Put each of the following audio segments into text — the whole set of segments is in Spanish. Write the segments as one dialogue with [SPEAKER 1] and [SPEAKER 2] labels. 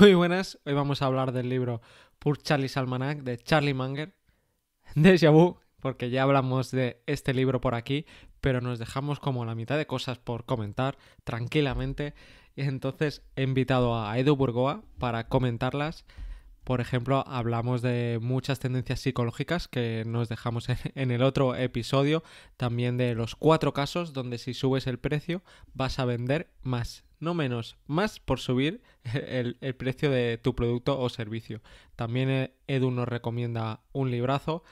[SPEAKER 1] Muy buenas, hoy vamos a hablar del libro Pur Charlie's Almanac de Charlie Manger, de Vu, porque ya hablamos de este libro por aquí, pero nos dejamos como la mitad de cosas por comentar tranquilamente. Y entonces he invitado a Edu Burgoa para comentarlas. Por ejemplo, hablamos de muchas tendencias psicológicas que nos dejamos en el otro episodio. También de los cuatro casos donde si subes el precio vas a vender más no menos, más por subir el, precio de tu producto o servicio. También eh, Edu nos recomienda un librazo.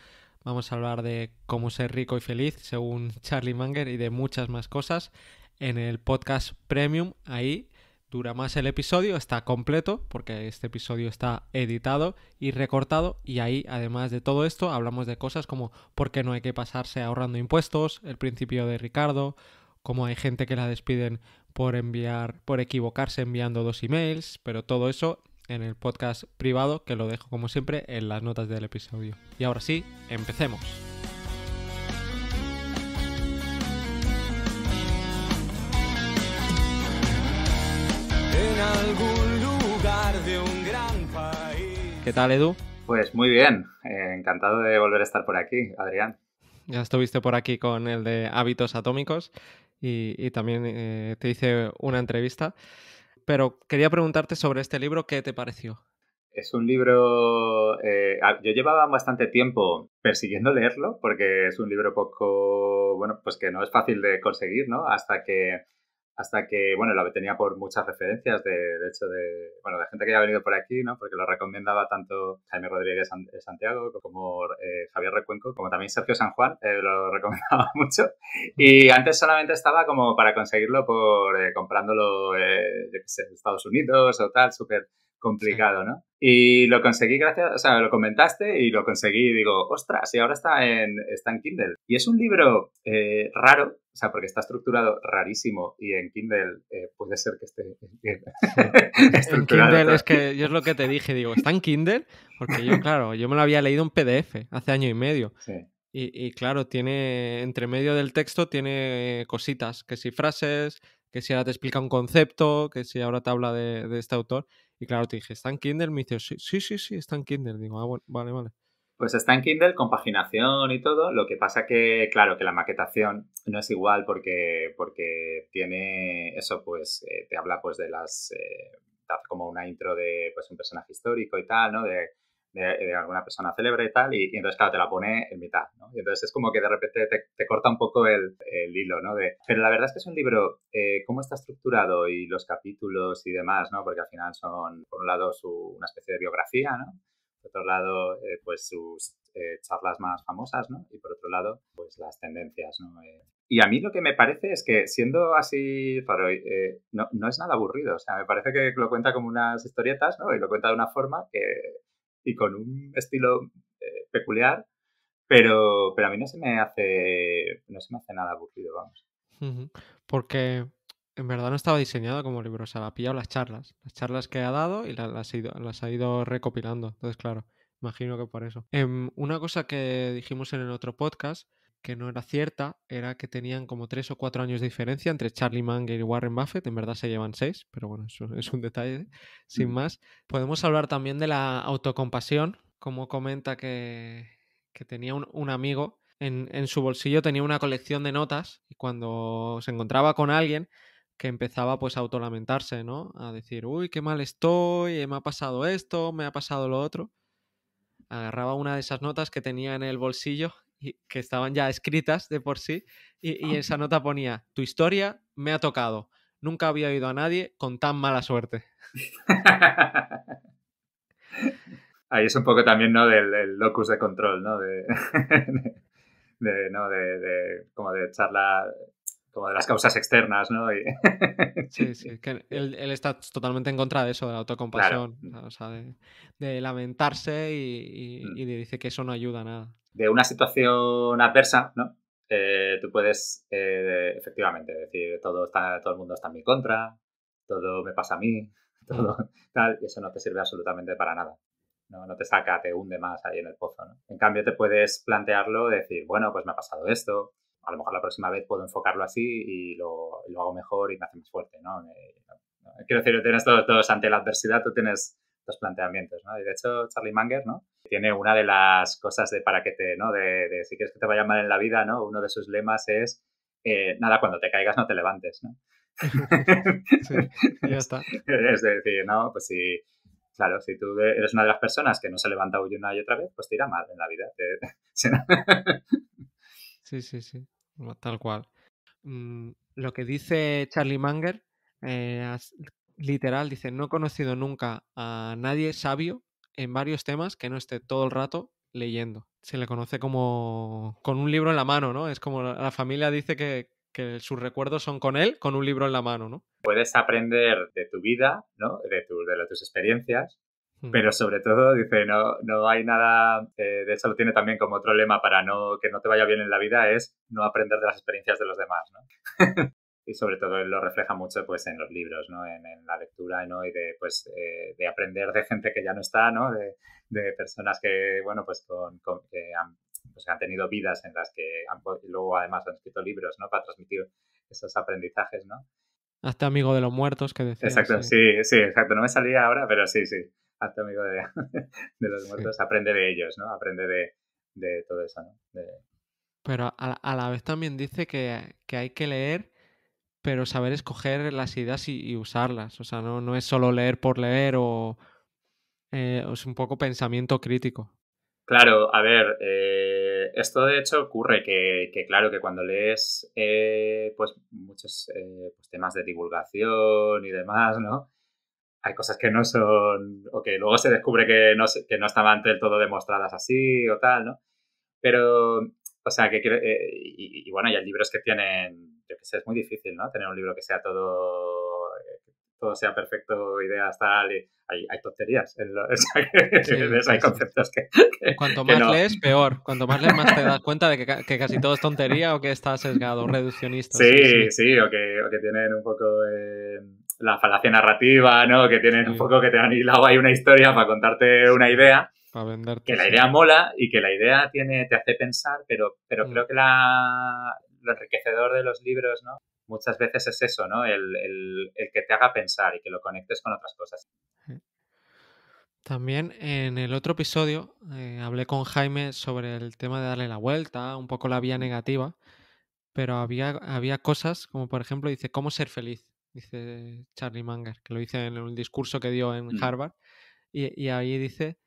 [SPEAKER 1] Vamos a hablar de cómo ser rico y feliz, según Charlie Manger, y de muchas más cosas en el podcast Premium. Ahí dura más el episodio, está completo, porque este episodio está editado y recortado. Y ahí, además de todo esto, hablamos de cosas como por qué no hay que pasarse ahorrando impuestos, el principio de Ricardo, cómo hay gente que la despiden por enviar, por equivocarse enviando dos emails, pero todo eso en el podcast privado que lo dejo como siempre en las notas del episodio. Y ahora sí, empecemos.
[SPEAKER 2] En algún lugar de un gran ¿Qué tal, Edu? Pues muy bien, eh, encantado de volver a estar por aquí, Adrián.
[SPEAKER 1] Ya estuviste por aquí con el de hábitos atómicos y, también eh, te hice una entrevista. Pero quería preguntarte sobre este libro, ¿qué te pareció?
[SPEAKER 2] Es un libro, eh, yo llevaba bastante tiempo persiguiendo leerlo porque es un libro poco, bueno, pues que no es fácil de conseguir, ¿no? Hasta que hasta que, bueno, la tenía por muchas referencias, de, hecho, de, bueno, de gente que haya venido por aquí, ¿no? Porque lo recomendaba tanto Jaime Rodríguez eh, Santiago como eh, Javier Recuenco, como también Sergio San Juan, eh, lo recomendaba mucho. Y antes solamente estaba como para conseguirlo por comprándolo, Estados Unidos o tal, súper complicado, ¿no? Y lo conseguí gracias, o sea, lo comentaste y lo conseguí y digo, ostras, y ahora está en, Kindle. Y es un libro raro o sea, porque está estructurado rarísimo y en Kindle eh, puede ser que esté
[SPEAKER 1] en Kindle es que yo es lo que te dije, digo, ¿está en Kindle? Porque yo, claro, yo me lo había leído en PDF hace año y medio. Y, claro, tiene, entre medio del texto tiene cositas, que si frases, que si ahora te explica un concepto, que si ahora te habla de, este autor. Y claro, te dije, ¿está en Kindle? Me dice, sí, sí, sí, sí está en Kindle. Digo, ah, bueno, vale, vale.
[SPEAKER 2] Pues está en Kindle con paginación y todo, lo que pasa que, claro, que la maquetación no es igual porque, porque tiene eso, pues eh, te habla pues de las, eh, como una intro de pues, un personaje histórico y tal, ¿no? De, alguna persona célebre y tal, y, entonces, claro, te la pone en mitad, ¿no? Y entonces es como que de repente te, corta un poco el, hilo, ¿no? pero la verdad es que es un libro, eh, cómo está estructurado y los capítulos y demás, ¿no? Porque al final son, por un lado, su, una especie de biografía, ¿no? por otro lado, eh, pues sus eh, charlas más famosas, ¿no? Y por otro lado, pues las tendencias, ¿no? Eh, y a mí lo que me parece es que siendo así eh, no, no, es nada aburrido, o sea, me parece que lo cuenta como unas historietas, ¿no? Y lo cuenta de una forma y con un estilo peculiar, pero, pero a mí no se me hace, no se me hace nada aburrido, vamos.
[SPEAKER 1] Porque en verdad no estaba diseñado como libro, o la ha pillado las charlas, las charlas que ha dado y las, ha, ido, recopilando. Entonces, claro, imagino que por eso. Em, una cosa que dijimos en el otro podcast, que no era cierta, era que tenían como tres o cuatro años de diferencia entre Charlie Munger y Warren Buffett. En verdad se llevan seis, pero bueno, eso es un detalle, sin mm. más. Podemos hablar también de la autocompasión, como comenta que, tenía un, amigo. en su bolsillo tenía una colección de notas y cuando se encontraba con alguien que empezaba pues a autolamentarse, ¿no? A decir, uy, qué mal estoy, eh, me ha pasado esto, me ha pasado lo otro. Agarraba una de esas notas que tenía en el bolsillo y que estaban ya escritas de por sí y, ah. esa nota ponía, tu historia me ha tocado. Nunca había oído a nadie con tan mala suerte.
[SPEAKER 2] Ahí es un poco también, ¿no? Del, locus de control, ¿no? De, de, ¿no? de, de como de charla como de las causas externas, ¿no? Y...
[SPEAKER 1] sí, sí, que él, está totalmente en contra de eso, de la autocompasión, o sea, de, lamentarse y, mm. dice que eso no ayuda a nada.
[SPEAKER 2] De una situación adversa, ¿no? Eh, tú puedes, eh, efectivamente, decir, todo, está, todo el mundo está en mi contra, todo me pasa a mí, todo tal, y eso no te sirve absolutamente para nada. No, te saca, te hunde más ahí en el pozo. En cambio, te puedes plantearlo, decir, bueno, pues me ha pasado esto, a lo mejor la próxima vez puedo enfocarlo así y lo, hago mejor y me hace más fuerte, ¿no? quiero decir, tienes todos, ante la adversidad, tú tienes dos planteamientos, ¿no? Y de hecho, Charlie Manger, ¿no? Tiene una de las cosas de para que te, ¿no? De, si quieres que te vaya mal en la vida, ¿no? Uno de sus lemas es, eh, nada, cuando te caigas no te levantes, ¿no?
[SPEAKER 1] sí, ya está.
[SPEAKER 2] Es decir, ¿no? Pues si, claro, si tú e, eres una de las personas que no se levanta hoy una y otra vez, pues te irá mal en la vida.
[SPEAKER 1] sí, sí, sí tal cual. Mm, lo que dice Charlie Manger, eh, literal, dice, no he conocido nunca a nadie sabio en varios temas que no esté todo el rato leyendo. Se le conoce como con un libro en la mano, ¿no? Es como la familia dice que, sus recuerdos son con él, con un libro en la mano, ¿no?
[SPEAKER 2] Puedes aprender de tu vida, ¿no? de tus experiencias pero sobre todo dice, no, no hay nada, eh, de hecho lo tiene también como otro lema para no que no te vaya bien en la vida, es no aprender de las experiencias de los demás, y sobre todo él lo refleja mucho pues en los libros, ¿no? En, la lectura, Y de, pues, eh, de aprender de gente que ya no está, ¿no? De, de personas que, bueno, pues con, han, pues, han, tenido vidas en las que luego además han escrito libros, ¿no? Para transmitir esos aprendizajes, ¿no?
[SPEAKER 1] Hasta amigo de los muertos que decía Exacto,
[SPEAKER 2] sí, sí exacto. No me salía ahora, pero sí, sí hazte amigo de, los muertos, aprende de ellos, ¿no? Aprende de, todo eso, ¿no?
[SPEAKER 1] Pero a la, vez también dice que, hay que leer, pero saber escoger las ideas y, usarlas. O sea, no, es solo leer por leer o eh, es un poco pensamiento crítico.
[SPEAKER 2] Claro, a ver, eh, esto de hecho ocurre que, claro, que cuando lees eh, pues muchos pues temas de divulgación y demás, ¿no? hay cosas que no son, o que luego se descubre que no, que no estaban del todo demostradas así o tal, ¿no? Pero, o sea, que eh, y, bueno, y hay libros que tienen, yo qué sé, es muy difícil, ¿no? Tener un libro que sea todo, eh, todo sea perfecto, ideas tal, y hay, tonterías, en hay conceptos que,
[SPEAKER 1] Cuanto más lees, peor. Cuanto más lees, más te das cuenta de que, casi todo es tontería o que está sesgado, reduccionista. Sí, sí, o, o,
[SPEAKER 2] que, tienen un poco la falacia narrativa, ¿no? Que tienen un poco que te han hilado ahí una historia para contarte una idea. Para Que la idea mola y que la idea tiene, te hace pensar, pero, pero mm. creo que la, lo enriquecedor de los libros, ¿no? Muchas veces es eso, ¿no? El, que te haga pensar y que lo conectes con otras cosas.
[SPEAKER 1] También en el otro episodio eh, hablé con Jaime sobre el tema de darle la vuelta, un poco la vía negativa, pero había, había cosas como por ejemplo dice, ¿cómo ser feliz? dice Charlie Manger, que lo dice en un discurso que dio en mm. Harvard, y, ahí dice,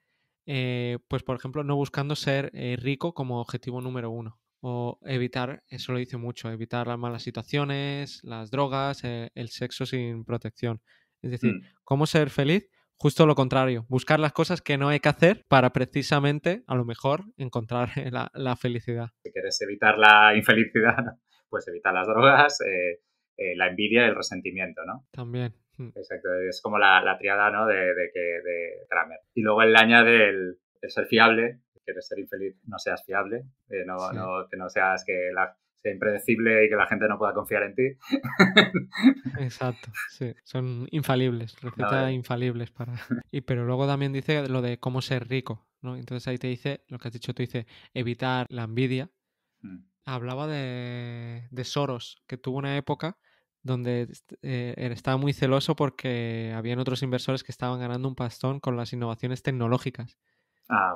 [SPEAKER 1] eh, pues por ejemplo, no buscando ser eh, rico como objetivo número uno, o evitar, eso lo dice mucho, evitar las malas situaciones, las drogas, eh, el sexo sin protección. Es decir, mm. ¿cómo ser feliz? Justo lo contrario, buscar las cosas que no hay que hacer para precisamente, a lo mejor, encontrar la, felicidad.
[SPEAKER 2] Si quieres evitar la infelicidad, pues evita las drogas, eh, eh, la envidia y el resentimiento, ¿no? También. Hmm. Exacto, es como la, la triada ¿no? de, de, que, de Kramer. Y luego él añade el, ser fiable, quieres ser infeliz, no seas fiable, eh, no, no, que no seas que sea impredecible y que la gente no pueda confiar en ti.
[SPEAKER 1] Exacto, sí, son infalibles, recetas eh. infalibles para. Y pero luego también dice lo de cómo ser rico, ¿no? Entonces ahí te dice lo que has dicho, tú dice evitar la envidia. Hmm. Hablaba de, de Soros, que tuvo una época donde este, eh, él estaba muy celoso porque habían otros inversores que estaban ganando un pastón con las innovaciones tecnológicas. Ah,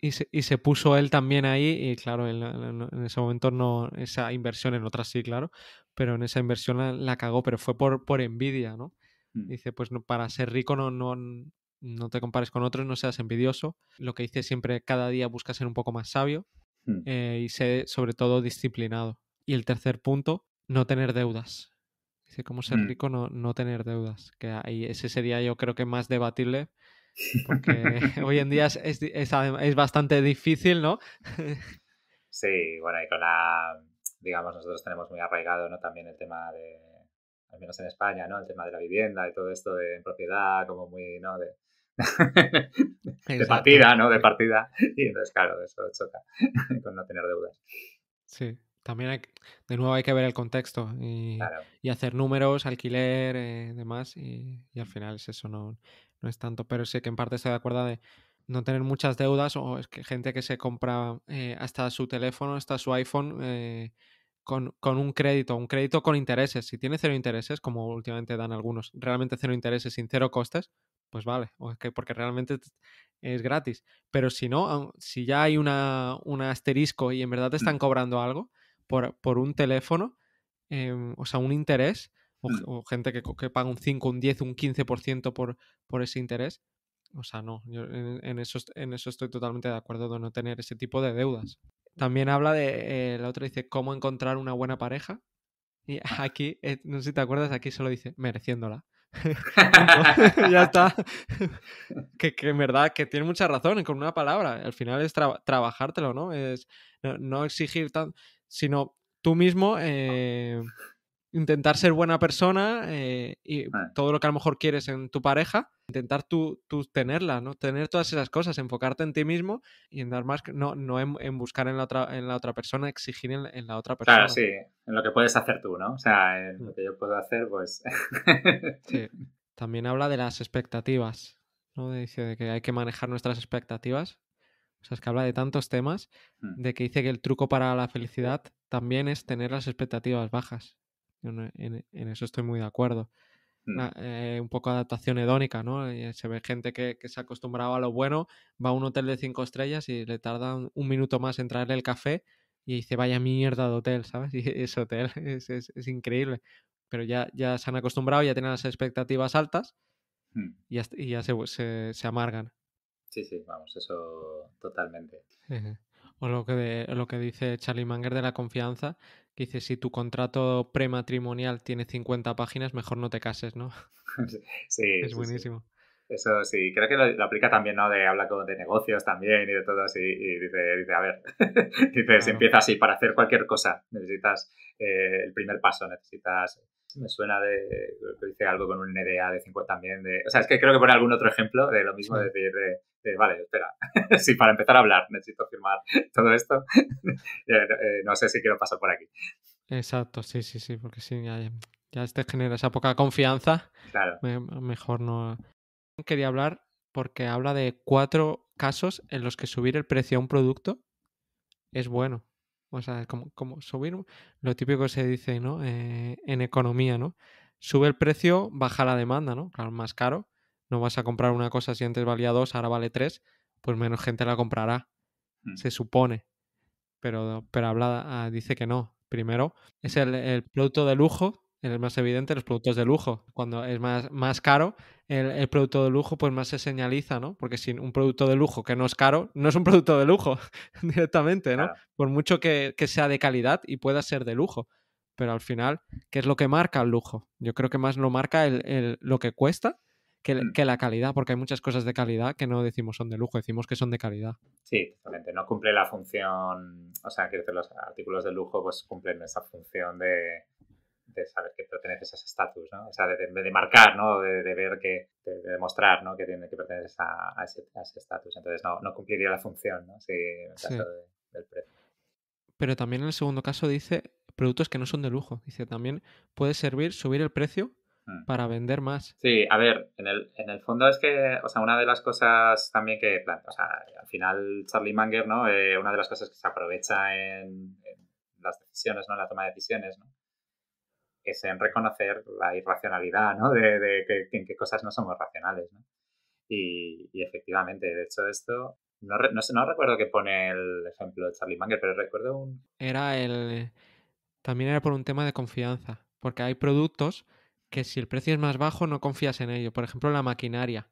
[SPEAKER 1] y, se, y, se, puso él también ahí y claro, en, ese momento no, esa inversión, en otras sí, claro, pero en esa inversión la, cagó, pero fue por, envidia, ¿no? Mm. Dice, pues no, para ser rico no, no, te compares con otros, no seas envidioso. Lo que hice siempre, cada día busca ser un poco más sabio mm. eh, y sé sobre todo disciplinado. Y el tercer punto, no tener deudas. ¿cómo ser mm. rico no, no tener deudas? Que ahí, ese sería yo creo que más debatible, porque hoy en día es, es, bastante difícil, ¿no?
[SPEAKER 2] sí, bueno, y con la, digamos, nosotros tenemos muy arraigado, ¿no? También el tema de, al menos en España, ¿no? El tema de la vivienda y todo esto de propiedad, como muy, ¿no? De, de partida, ¿no? De partida. Y entonces, claro, eso choca con no tener deudas.
[SPEAKER 1] Sí también hay, de nuevo hay que ver el contexto y, hacer números, alquiler, eh, demás, y, al final eso, no, no es tanto. Pero sé que en parte estoy de acuerdo de no tener muchas deudas o es que gente que se compra eh, hasta su teléfono, hasta su iPhone eh, con, un crédito, un crédito con intereses. Si tiene cero intereses, como últimamente dan algunos, realmente cero intereses sin cero costes, pues vale, o es que porque realmente es gratis. Pero si no, si ya hay una, un asterisco y en verdad te mm. están cobrando algo, por, por un teléfono, em, o sea, un interés, o, mm. gente que, que, paga un 5, un 10, un 15% por, por ese interés. O sea, no, en, eso, en eso estoy totalmente de acuerdo de no tener ese tipo de deudas. También habla de, eh, la otra dice, cómo encontrar una buena pareja. Y aquí, eh, no sé si te acuerdas, aquí solo dice, mereciéndola. ya está. que, que, en verdad, que tiene mucha razón, con una palabra. Al final es trabajártelo, ¿no? Es no, no exigir tanto sino tú mismo eh, intentar ser buena persona eh, y ah. todo lo que a lo mejor quieres en tu pareja, intentar tú, tenerla, ¿no? Tener todas esas cosas, enfocarte en ti mismo y en dar más, no, no en, buscar en la, otra, en la otra persona, exigir en, la otra persona. Claro, sí,
[SPEAKER 2] en lo que puedes hacer tú, ¿no? O sea, en lo mm. que yo puedo hacer, pues...
[SPEAKER 1] sí. También habla de las expectativas, ¿no? Dice de que hay que manejar nuestras expectativas o sea, es que habla de tantos temas, mm. de que dice que el truco para la felicidad también es tener las expectativas bajas. En, eso estoy muy de acuerdo. Mm. Eh, un poco adaptación hedónica, ¿no? Eh, se ve gente que, se ha acostumbrado a lo bueno, va a un hotel de cinco estrellas y le tarda un, minuto más en traerle el café y dice, vaya mierda de hotel, ¿sabes? Y ese hotel es, increíble. Pero ya, ya se han acostumbrado, ya tienen las expectativas altas mm. y ya, se amargan.
[SPEAKER 2] Sí, sí, vamos, eso totalmente.
[SPEAKER 1] O lo que, de, lo que dice Charlie Manger de la confianza, que dice, si tu contrato prematrimonial tiene 50 páginas, mejor no te cases, ¿no?
[SPEAKER 2] sí. Es buenísimo. Eso sí, creo que lo, aplica también, ¿no? De habla de negocios también y de todo así. Y dice, dice a ver, empieza así, para hacer cualquier cosa necesitas eh, el primer paso, necesitas me suena de, que dice algo con un NDA de 50 también, de, o sea, es que creo que pone algún otro ejemplo de lo mismo, decir, de, vale, espera, si para empezar a hablar necesito firmar todo esto, eh, no sé si quiero pasar por aquí.
[SPEAKER 1] Exacto, sí, sí, sí, porque si ya, este genera esa poca confianza, claro. mejor no. Quería hablar porque habla de cuatro casos en los que subir el precio a un producto es bueno a como, como subir, lo típico que se dice, ¿no? Eh, en economía, ¿no? Sube el precio, baja la demanda, ¿no? Claro, más caro. No vas a comprar una cosa si antes valía dos, ahora vale tres, pues menos gente la comprará, mm. se supone. Pero, pero habla, ah, dice que no. Primero, es el, el producto de lujo es más evidente los productos de lujo. Cuando es más, más caro, el, producto de lujo, pues más se señaliza, ¿no? Porque sin un producto de lujo que no es caro, no es un producto de lujo directamente, ¿no? Por mucho que, sea de calidad y pueda ser de lujo. Pero al final, ¿qué es lo que marca el lujo? Yo creo que más lo marca el, lo que cuesta mm. que, la calidad, porque hay muchas cosas de calidad que no decimos son de lujo, decimos que son de calidad.
[SPEAKER 2] Sí, totalmente. No cumple la función, o sea, que los artículos de lujo pues cumplen esa función de, saber que pertenece a ese estatus, ¿no? O sea, de, de, marcar, ¿no? De, de ver que, de, demostrar, ¿no? Que, que perteneces a, ese estatus. Entonces, no, cumpliría la función, ¿no?
[SPEAKER 1] Pero también en el segundo caso dice productos que no son de lujo. Dice, también puede servir subir el precio hmm. para vender más.
[SPEAKER 2] Sí, a ver, en el, en el fondo es que, o sea, una de las cosas también que o sea, al final Charlie Manger, ¿no? Eh, una de las cosas que se aprovecha en, en las decisiones, ¿no? En la toma de decisiones, ¿no? es en reconocer la irracionalidad, ¿no? De, de, en qué cosas no somos racionales, Y, efectivamente, de hecho, esto no, no, sé, recuerdo que pone el ejemplo de Charlie Munger, pero recuerdo un...
[SPEAKER 1] Era el... También era por un tema de confianza, porque hay productos que si el precio es más bajo no confías en ello. Por ejemplo, la maquinaria.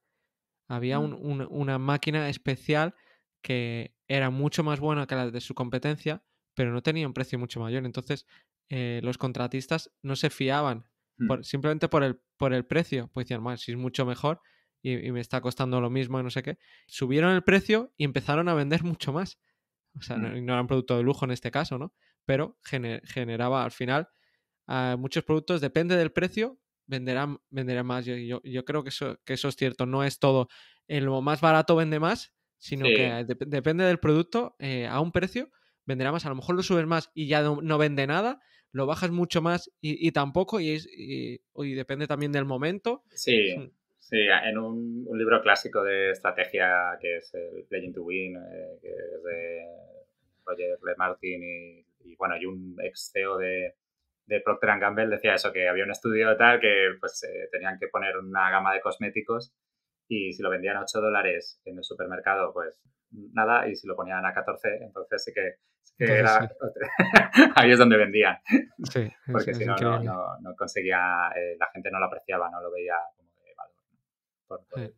[SPEAKER 1] Había mm. una máquina especial que era mucho más buena que la de su competencia, pero no tenía un precio mucho mayor. Entonces eh, los contratistas no se fiaban mm. simplemente por el, por el precio. Pues decían, bueno, si es mucho mejor y, me está costando lo mismo y no sé qué. Subieron el precio y empezaron a vender mucho más. O sea, no, era mm. eran producto de lujo en este caso, ¿no? Pero generaba al final ah, muchos productos, depende del precio, venderán, venderán más. Yo, creo que eso, que eso es cierto. No es todo En lo más barato vende más, sino que depende del producto eh, a un precio venderá más. A lo mejor lo subes más y ya no, vende nada, lo bajas mucho más y, tampoco, y, es, y, depende también del momento.
[SPEAKER 2] Sí, sí en un, un, libro clásico de estrategia que es el Playing to Win, eh, que es de Roger Le Martin y, bueno, hay un ex CEO de, de Procter Gamble decía eso, que había un estudio tal que pues eh, tenían que poner una gama de cosméticos y si lo vendían a 8 dólares en el supermercado, pues nada, y si lo ponían a 14, entonces sí que, era... ahí es donde vendían. Sí, Porque si no, no, conseguía, eh, la gente no lo apreciaba, no lo veía como
[SPEAKER 1] que valor.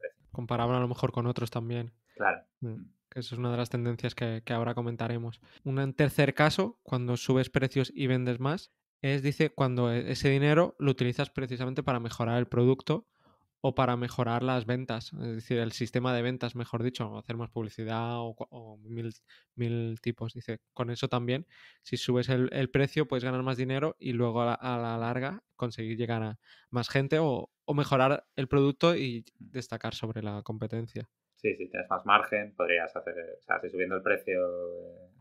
[SPEAKER 1] Por, a lo mejor con otros también. Claro. Mm, mm. que eso es una de las tendencias que, que, ahora comentaremos. Un tercer caso, cuando subes precios y vendes más, es, dice, cuando e-, ese dinero lo utilizas precisamente para mejorar el producto o para mejorar las ventas, es decir, el sistema de ventas, mejor dicho, hacer más publicidad o, mil, mil, tipos. Dice, con eso también, si subes el, precio, puedes ganar más dinero y luego a la, larga conseguir llegar a más gente o, mejorar el producto y mm. destacar sobre la competencia.
[SPEAKER 2] Sí, si tienes más margen, podrías hacer, o sea, si subiendo el precio,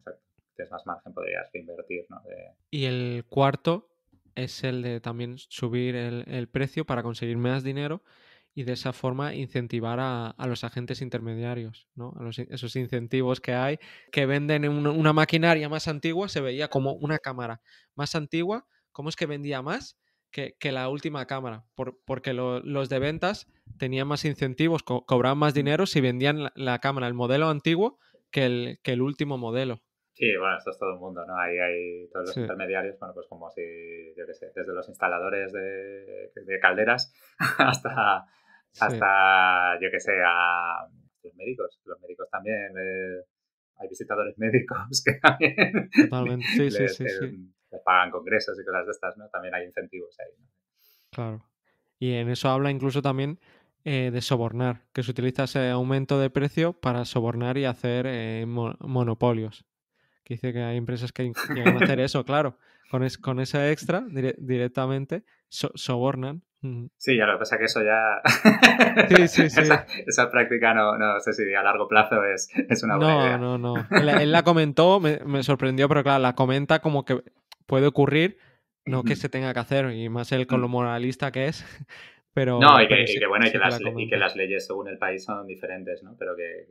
[SPEAKER 2] eh, tienes más margen, podrías invertir, ¿no?
[SPEAKER 1] Y el cuarto es el de también subir el, el precio para conseguir más dinero y de esa forma incentivar a, los agentes intermediarios, ¿no? a esos incentivos que hay, que venden una, maquinaria más antigua, se veía como una cámara más antigua, ¿cómo es que vendía más? Que, la última cámara, porque los de ventas tenían más incentivos, cobraban más dinero si vendían la, cámara, el modelo antiguo, que el, que el último modelo. Sí,
[SPEAKER 2] bueno, esto es todo el mundo, ¿no? Ahí hay todos los intermediarios, bueno, pues como si, yo qué sé, desde los instaladores de calderas hasta hasta, yo que sé, a los médicos. Los médicos también, eh, hay visitadores médicos que también Sí, les, pagan congresos y cosas de estas, ¿no? También hay incentivos ahí.
[SPEAKER 1] Claro. Y en eso habla incluso también eh, de sobornar, que se utiliza ese aumento de precio para sobornar y hacer eh, monopolios. Que dice que hay empresas que llegan a hacer eso, claro. Con, es, con ese extra directamente sobornan
[SPEAKER 2] Sí, ya lo que pasa es que eso ya. Sí, sí, sí. Esa, práctica no, no, sé si a largo plazo es,
[SPEAKER 1] es una buena no, idea. No, no, no. Él, la comentó, me, me, sorprendió, pero claro, la comenta como que puede ocurrir, no que se tenga que hacer, y más él con mm. lo moralista que es no, y que, bueno, y, que las,
[SPEAKER 2] leyes según el país son diferentes, ¿no? Pero que,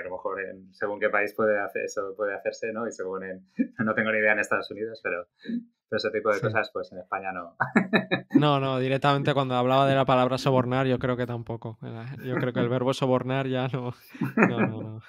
[SPEAKER 2] a lo mejor según qué país puede hacer, eso puede hacerse, ¿no? Y según en, no tengo ni idea en Estados Unidos, pero, ese tipo de cosas, pues en España no.
[SPEAKER 1] No, no, directamente cuando hablaba de la palabra sobornar, yo creo que tampoco. Yo creo que el verbo sobornar ya no. No, no, no.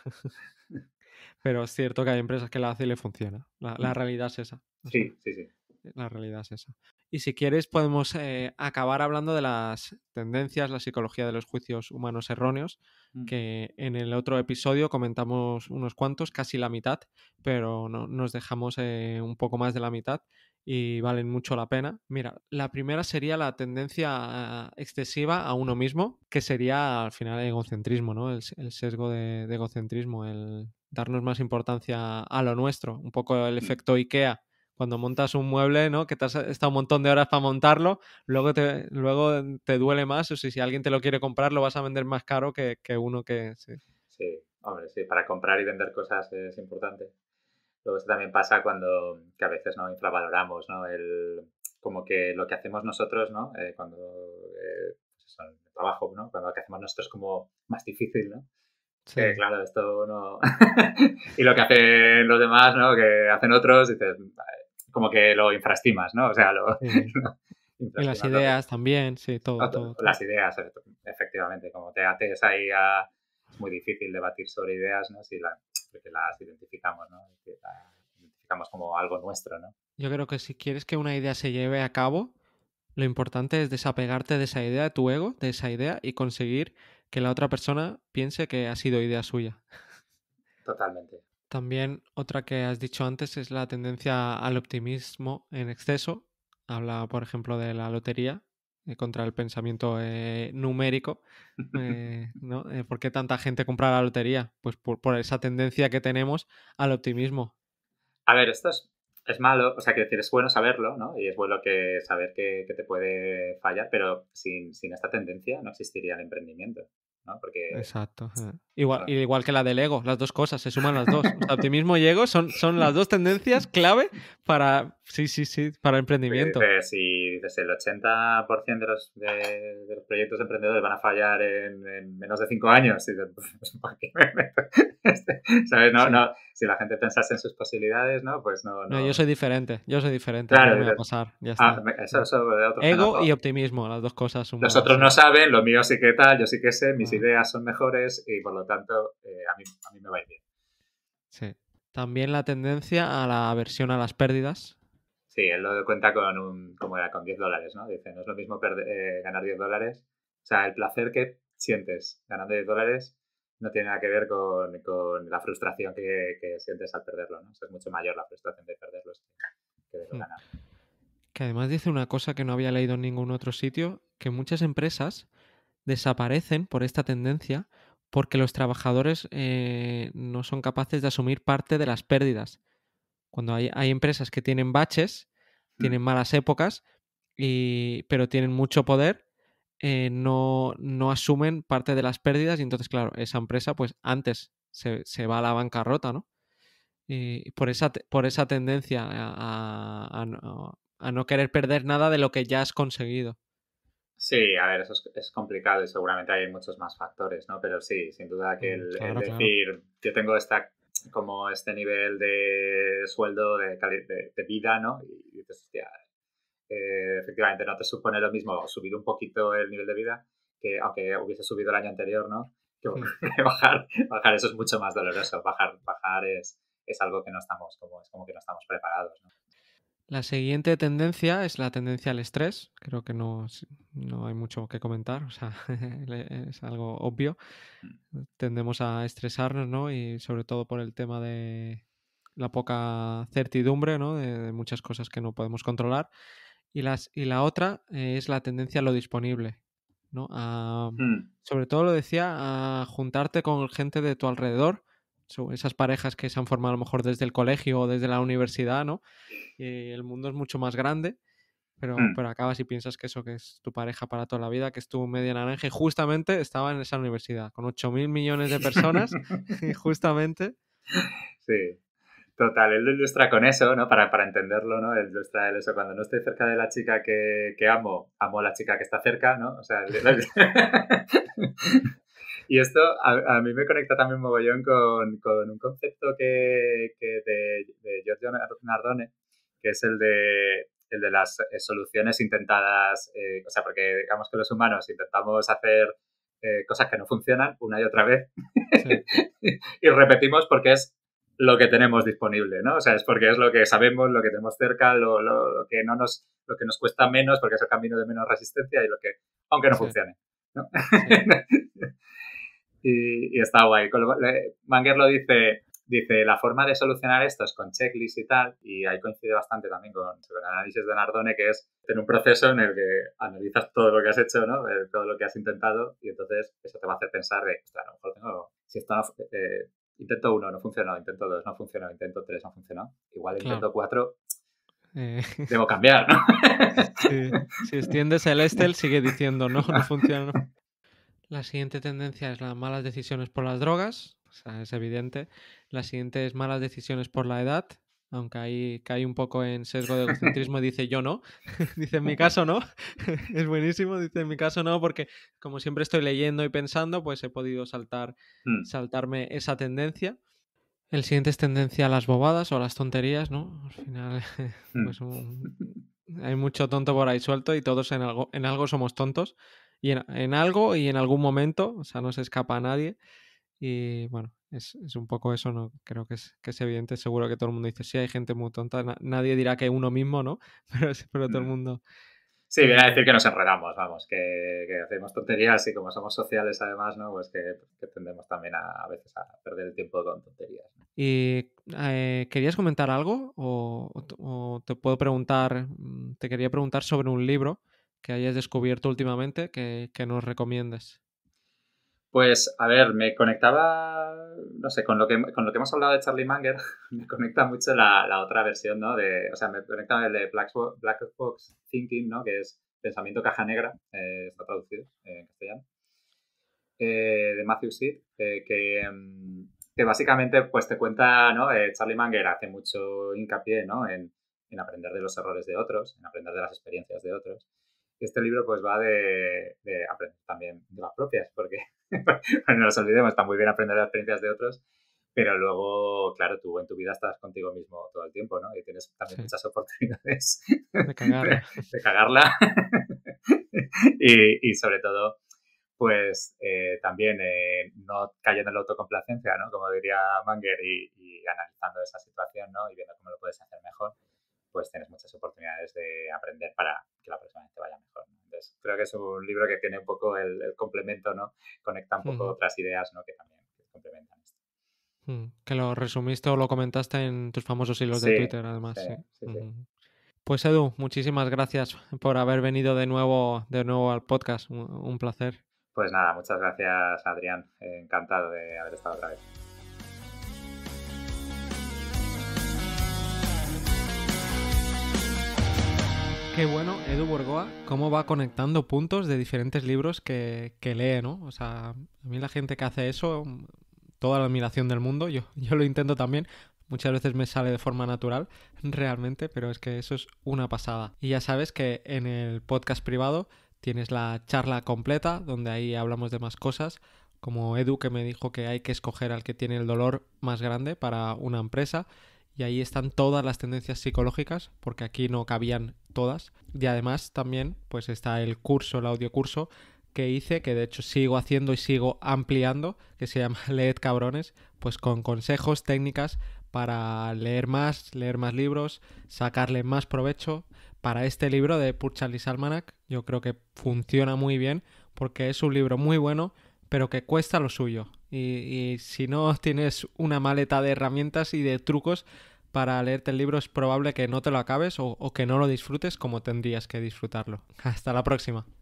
[SPEAKER 1] Pero es cierto que hay empresas que la hacen y le funciona. la mm. realidad es esa. Sí, sí, sí. La realidad es esa. Y si quieres, podemos eh, acabar hablando de las tendencias, la psicología de los juicios humanos erróneos, mm. que en el otro episodio comentamos unos cuantos, casi la mitad, pero no, nos dejamos eh, un poco más de la mitad y valen mucho la pena. Mira, la primera sería la tendencia excesiva a uno mismo, que sería al final el egocentrismo, ¿no? El, sesgo de egocentrismo, el darnos más importancia a lo nuestro, un poco el mm. efecto IKEA cuando montas un mueble, ¿no? Que te has estado un montón de horas para montarlo, luego te, luego mm, te duele más, o si, si alguien te lo quiere comprar, lo vas a vender más caro que, que uno que... Sí.
[SPEAKER 2] sí. hombre, sí, para comprar y vender cosas es importante. Luego eso también pasa cuando, mm, que a veces, ¿no? Infravaloramos, ¿no? El, como que lo que hacemos nosotros, ¿no? Eh, cuando... Eh, pues trabajo, ¿no? Cuando lo que hacemos nosotros es como más difícil, ¿no? Sí. claro, esto no... y lo que hacen los demás, ¿no? Que hacen otros, dices, como que lo infraestimas, ¿no? O sea, lo...
[SPEAKER 1] y las ideas también, sí, todo, Las
[SPEAKER 2] ideas, efectivamente, como te haces ahí Es muy difícil debatir sobre ideas, ¿no? Si las identificamos, ¿no? Que identificamos como algo nuestro, ¿no?
[SPEAKER 1] Yo creo que si quieres que una idea se lleve a cabo, lo importante es desapegarte de esa idea, de tu ego, de esa idea y conseguir que la otra persona piense que ha sido idea suya. Totalmente, también otra que has dicho antes es la tendencia al optimismo en exceso. Habla, por ejemplo, de la lotería eh, contra el pensamiento eh, numérico. Eh, ¿Por qué tanta gente compra la lotería? Pues por, esa tendencia que tenemos al optimismo.
[SPEAKER 2] A ver, esto es, malo, o sea, que decir, es bueno saberlo, ¿no? Y es bueno que saber que, que te puede fallar, pero sin esta tendencia no existiría el emprendimiento.
[SPEAKER 1] Exacto. Eh. Igual, igual que la del ego, las dos cosas, se suman las dos. optimismo y ego son, son las dos tendencias clave para, Sí, sí, sí, para emprendimiento.
[SPEAKER 2] si dices el 80% de los, de, de, proyectos emprendedores van a fallar en, menos de 5 años, qué ¿Sabes? si la gente pensase en sus posibilidades, ¿no? Pues no. No,
[SPEAKER 1] yo soy diferente, yo soy diferente. Claro, Ego y optimismo, las dos cosas. los otros no
[SPEAKER 2] saben, lo mío sí que tal, yo sí que sé, mis ideas son mejores y por lo tanto eh, a, mí, a mí me va a ir bien.
[SPEAKER 1] Sí. También la tendencia a la aversión a las pérdidas,
[SPEAKER 2] Sí, él lo cuenta con un, como era, con 10 dólares, ¿no? Dice, no es lo mismo eh, ganar 10 dólares. O sea, el placer que sientes ganando 10 dólares no tiene nada que ver con, la frustración que, sientes al perderlo, ¿no? es mucho mayor la frustración de perderlo
[SPEAKER 1] que de hmm. ganar. Que además dice una cosa que no había leído en ningún otro sitio, que muchas empresas desaparecen por esta tendencia porque los trabajadores eh, no son capaces de asumir parte de las pérdidas. Cuando hay, hay, empresas que tienen baches, tienen malas épocas, y, pero tienen mucho poder, eh, no, no, asumen parte de las pérdidas y entonces, claro, esa empresa pues antes se, va a la bancarrota, ¿no? Y por, esa, por esa tendencia a, no querer perder nada de lo que ya has conseguido.
[SPEAKER 2] Sí, a ver, eso es, complicado y seguramente hay muchos más factores, ¿no? Pero sí, sin duda que mm, el, decir, yo tengo esta como este nivel de sueldo, de, vida, ¿no? Y eh, efectivamente no te supone lo mismo subir un poquito el nivel de vida que aunque hubiese subido el año anterior, ¿no? Hmm. Que, bajar, bajar eso es mucho más doloroso, bajar, bajar es, es algo que no estamos, como, es como que no estamos preparados, ¿no?
[SPEAKER 1] La siguiente tendencia es la tendencia al estrés. Creo que no, hay mucho que comentar, o sea, es algo obvio. Mm. Tendemos a estresarnos, ¿no? Y sobre todo por el tema de la poca certidumbre, ¿no? De, muchas cosas que no podemos controlar. Y, las, y la otra eh, es la tendencia a lo disponible, ¿no? Mm. Sobre todo lo decía, a juntarte con gente de tu alrededor esas parejas que se han formado a lo mejor desde el colegio o desde la universidad, ¿no? y eh, el mundo es mucho más grande, pero, mm. pero acabas y piensas que eso que es tu pareja para toda la vida, que es tu media naranja, y justamente estaba en esa universidad, con 8 mil millones de personas, y justamente...
[SPEAKER 2] Sí. Total, él lo ilustra con eso, ¿no? Para, entenderlo, ¿no? Él ilustra eso. Cuando no estoy cerca de la chica que, que amo, amo a la chica que está cerca, ¿no? O sea, y esto a, mí me conecta también mogollón con, un concepto que, de, de, Giorgio Nardone, que es el de, de las eh, soluciones intentadas, eh, o sea, porque digamos que los humanos intentamos hacer eh, cosas que no funcionan una y otra vez y repetimos porque es lo que tenemos disponible, ¿no? O sea, es porque es lo que sabemos, lo que tenemos cerca, lo, lo, que no nos, lo que nos cuesta menos, porque es el camino de menos resistencia y lo que, aunque no funcione. ¿no? y, está guay. Eh, Manger lo dice, dice, la forma de solucionar esto es con checklist y tal, y ahí coincide bastante también con, el análisis de Nardone, que es tener un proceso en el que analizas todo lo que has hecho, ¿no? Eh, todo lo que has intentado, y entonces eso te va a hacer pensar de, a lo mejor tengo, si esto eh, intento uno, no funcionó, intento dos, no funcionó, intento tres, no funcionó, igual intento cuatro, Debo cambiar, ¿no?
[SPEAKER 1] Si extiendes el Estel, sigue diciendo no, no funciona. La siguiente tendencia es las malas decisiones por las drogas, es evidente. La siguiente es malas decisiones por la edad, aunque ahí cae un poco en sesgo de egocentrismo y dice yo no, dice en mi caso no, es buenísimo, dice en mi caso no, porque como siempre estoy leyendo y pensando, pues he podido saltar, mm. saltarme esa tendencia. El siguiente es tendencia a las bobadas o las tonterías, ¿no? Al final, pues mm. hay mucho tonto por ahí suelto y todos en algo, en algo somos tontos y en, algo y en algún momento, o sea, no se escapa a nadie. Y bueno, es, un poco eso, ¿no? Creo que es, evidente, seguro que todo el mundo dice, sí, hay gente muy tonta, nadie dirá que uno mismo, ¿no? Pero, todo el mm. mundo... Sí, viene a decir que nos
[SPEAKER 2] enredamos, vamos, que, hacemos tonterías y como somos sociales además, ¿no? Pues que, tendemos también a, veces a perder el tiempo con tonterías.
[SPEAKER 1] ¿Y eh, querías comentar algo? o, te puedo preguntar, mm, te quería preguntar sobre un libro que hayas descubierto últimamente que, nos recomiendas?
[SPEAKER 2] Pues, a ver, me conectaba, no sé, con lo que, con lo que hemos hablado de Charlie Manger, me conecta mucho la, otra versión, ¿no? De, o sea, me conecta el de Black, Black Box Thinking, ¿no? Que es Pensamiento Caja Negra, eh, está traducido eh, en castellano, eh, de Matthew Seed, mm, que, básicamente pues te cuenta, ¿no? Charlie Manger hace mucho hincapié, ¿no? en aprender de los errores de otros, en aprender de las experiencias de otros este libro pues va de, aprender también de las propias, porque no nos olvidemos, está muy bien aprender las experiencias de otros, pero luego, claro, tú en tu vida estás contigo mismo todo el tiempo, ¿no? Y tienes también muchas oportunidades de cagarla. y, sobre todo, pues eh, también eh, no cayendo en la autocomplacencia, ¿no? Como diría Manger, y, y analizando esa situación, ¿no? Y viendo cómo lo puedes hacer mejor pues tienes muchas oportunidades de aprender para que la persona te vaya mejor. Entonces, creo que es un libro que tiene un poco el, complemento, ¿no? Conecta un poco otras ideas, Que también complementan
[SPEAKER 1] esto. Mm, que lo resumiste o lo comentaste en tus famosos hilos de Twitter, además. Pues Edu, muchísimas gracias por haber venido de nuevo, de nuevo al podcast. un placer.
[SPEAKER 2] Pues nada, muchas gracias Adrián. Encantado de haber estado otra vez.
[SPEAKER 1] Qué bueno, Edu Borgoa, cómo va conectando puntos de diferentes libros que, lee, ¿no? O sea, a mí la gente que hace eso, toda la admiración del mundo, yo, yo lo intento también, muchas veces me sale de forma natural, realmente, pero es que eso es una pasada. Y ya sabes que en el podcast privado tienes la charla completa, donde ahí hablamos de más cosas, como Edu que me dijo que hay que escoger al que tiene el dolor más grande para una empresa y ahí están todas las tendencias psicológicas, porque aquí no cabían todas. Y además también pues está el curso, el audiocurso que hice, que de hecho sigo haciendo y sigo ampliando, que se llama Leed Cabrones, pues con consejos, técnicas para leer más, leer más libros, sacarle más provecho. Para este libro de Purchalis Almanac, yo creo que funciona muy bien porque es un libro muy bueno, pero que cuesta lo suyo. Y, si no tienes una maleta de herramientas y de trucos para leerte el libro, es probable que no te lo acabes o que no lo disfrutes como tendrías que disfrutarlo. Hasta la próxima.